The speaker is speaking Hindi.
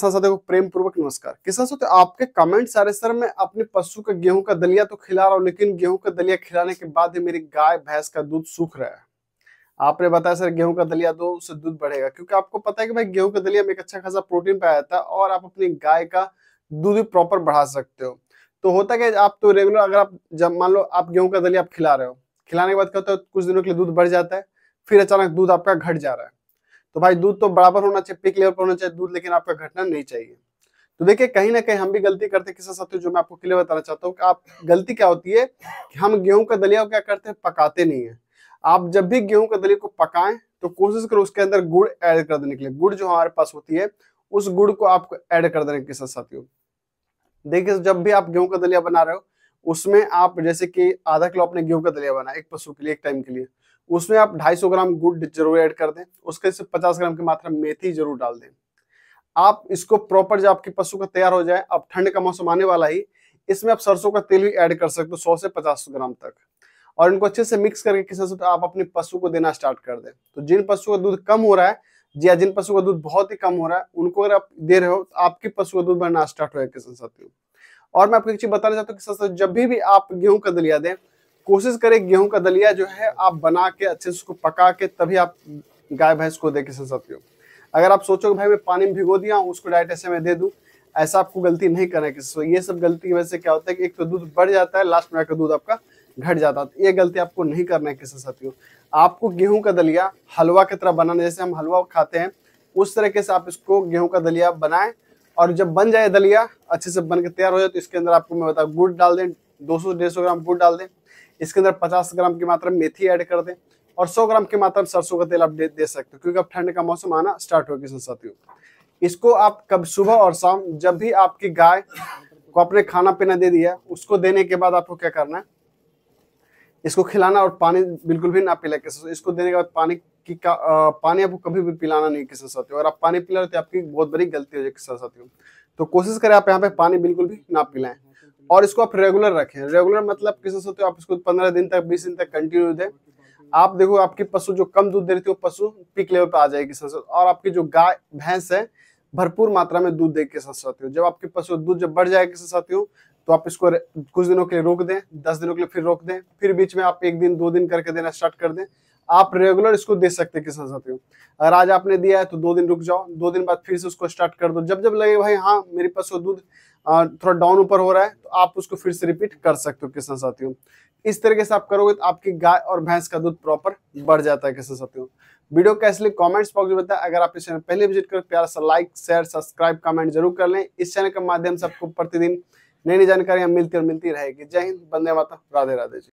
साथ साथ देखो प्रेम पूर्वक नमस्कार किसान सोते तो आपके कमेंट सारे सर मैं अपने पशु का गेहूं का दलिया तो खिला रहा हूँ लेकिन गेहूं का दलिया खिलाने के बाद ही मेरी गाय भैंस का दूध सूख रहा है आपने बताया सर गेहूं का दलिया दो उससे दूध बढ़ेगा क्योंकि आपको पता है कि भाई गेहूं का दलिया में एक अच्छा खासा प्रोटीन पाया जाता है और आप अपनी गाय का दूध भी प्रॉपर बढ़ा सकते हो तो होता है आप तो रेगुलर अगर आप जब मान लो आप गेहूं का दलिया आप खिला रहे हो खिलाने के बाद क्या होता है कुछ दिनों के लिए दूध बढ़ जाता है फिर अचानक दूध आपका घट जा रहा है तो भाई दूध तो बराबर होना चाहिए पिक लेवल पर होना चाहिए दूध लेकिन आपका घटना नहीं चाहिए तो देखिए कहीं ना कहीं हम भी गलती करते हैं किसान साथियों जो मैं आपको क्लियर बताना चाहता हूँ कि आप गलती क्या होती है कि हम गेहूं का दलिया क्या करते हैं पकाते नहीं है आप जब भी गेहूं का दलिया को पकाएं तो कोशिश करो उसके अंदर गुड़ ऐड कर देने के लिए गुड़ जो हमारे पास होती है उस गुड़ को आपको ऐड कर देने के साथ साथियों देखिए जब भी आप गेहूं का दलिया बना रहे हो उसमें आप जैसे कि आधा किलो अपने गेहूं का दलिया बना एक पशु के लिए एक टाइम के लिए उसमें आप 250 ग्राम गुड़ जरूर ऐड कर दें उसके से 50 ग्राम की मात्रा मेथी जरूर डाल दें आप इसको प्रॉपर जब आपके पशु का तैयार हो जाए अब ठंड का मौसम आने वाला ही इसमें आप सरसों का तेल भी ऐड कर सकते हो सौ से पचास ग्राम तक और इनको अच्छे से मिक्स करके किसी से तो आप अपने पशु को देना स्टार्ट कर दें तो जिन पशु का दूध कम हो रहा है या जिन पशु का दूध बहुत ही कम हो रहा है उनको अगर आप दे रहे हो तो आपके पशु का दूध बढ़ना स्टार्ट होगा किसान साथियों और मैं आपको एक चीज बताना चाहता हूँ कि जब भी, भी आप गेहूं का दलिया दें कोशिश करें गेहूं का दलिया जो है आप बना के अच्छे से उसको पका के तभी आप गाय भैंस को दे के साथियों अगर आप सोचो भाई मैं पानी में भिगो दिया उसको डायरेक्ट ऐसे में दे दूँ ऐसा आपको गलती नहीं करना किसी ये सब गलती की वजह से क्या होता है कि एक तो दूध बढ़ जाता है लास्ट में आकर दूध आपका घट जाता है ये गलती आपको नहीं करना है किसी साथियों आपको गेहूं का दलिया हलवा की तरह बनाना जैसे हम हलवा खाते हैं उस तरीके से आप इसको गेहूं का दलिया बनाएं और जब बन जाए दलिया अच्छे से बन के तैयार हो जाए तो इसके अंदर आपको मैं बताऊँ गुड़ डाल दें दो सौ डेढ़ सौ ग्राम गुड़ डाल दें इसके अंदर पचास ग्राम की मात्रा मेथी ऐड कर दें और सौ ग्राम की मात्रा सरसों का तेल आप दे, दे सकते हो क्योंकि अब ठंड का मौसम आना स्टार्ट हो गया साथियों इसको आप कब सुबह और शाम जब भी आपकी गाय को अपने खाना पीना दे दिया उसको देने के बाद आपको क्या करना है इसको खिलाना और पानी बिल्कुल भी ना पिला किसी इसको देने के बाद पानी की का, आ, पानी आपको कभी भी पिलाना नहीं किसान साथियों अगर आप पानी पिला रहे तो आपकी बहुत बड़ी गलती हो जाए किसान साथियों तो कोशिश करें आप यहाँ पे पानी बिल्कुल भी ना पिलाएं और इसको आप रेगुलर रखें रेगुलर मतलब किसान साथियों आप इसको पंद्रह दिन तक बीस दिन तक कंटिन्यू दें आप देखो आपकी पशु जो कम दूध दे रही थी वो पशु पीक लेवल पर आ जाएगी किसान और आपकी जो गाय भैंस है भरपूर मात्रा में दूध देगी किसान साथियों जब आपके पशु दूध जब बढ़ जाएगी किसान साथियों तो आप इसको कुछ दिनों के लिए रोक दें दस दिनों के लिए फिर रोक दें फिर बीच में आप एक दिन दो दिन करके देना स्टार्ट कर दें आप रेगुलर इसको दे सकते हैं किसान साथियों अगर आज आपने दिया है तो दो दिन रुक जाओ दो दिन बाद फिर से उसको स्टार्ट कर दो जब जब लगे भाई हाँ मेरे पास वो दूध थोड़ा डाउन ऊपर हो रहा है तो आप उसको फिर से रिपीट कर सकते हो किसान साथियों इस तरीके से आप करोगे तो आपकी गाय और भैंस का दूध प्रॉपर बढ़ जाता है किसान साथियों वीडियो कैसे लिए कॉमेंट्स बॉक्स में बताएं अगर आप इस चैनल पहले विजिट करें प्यारा सा लाइक शेयर सब्सक्राइब कमेंट जरूर कर लें इस चैनल के माध्यम से आपको प्रतिदिन नई नई जानकारियां मिलती और मिलती रहेगी जय हिंद बंदे माता राधे राधे जी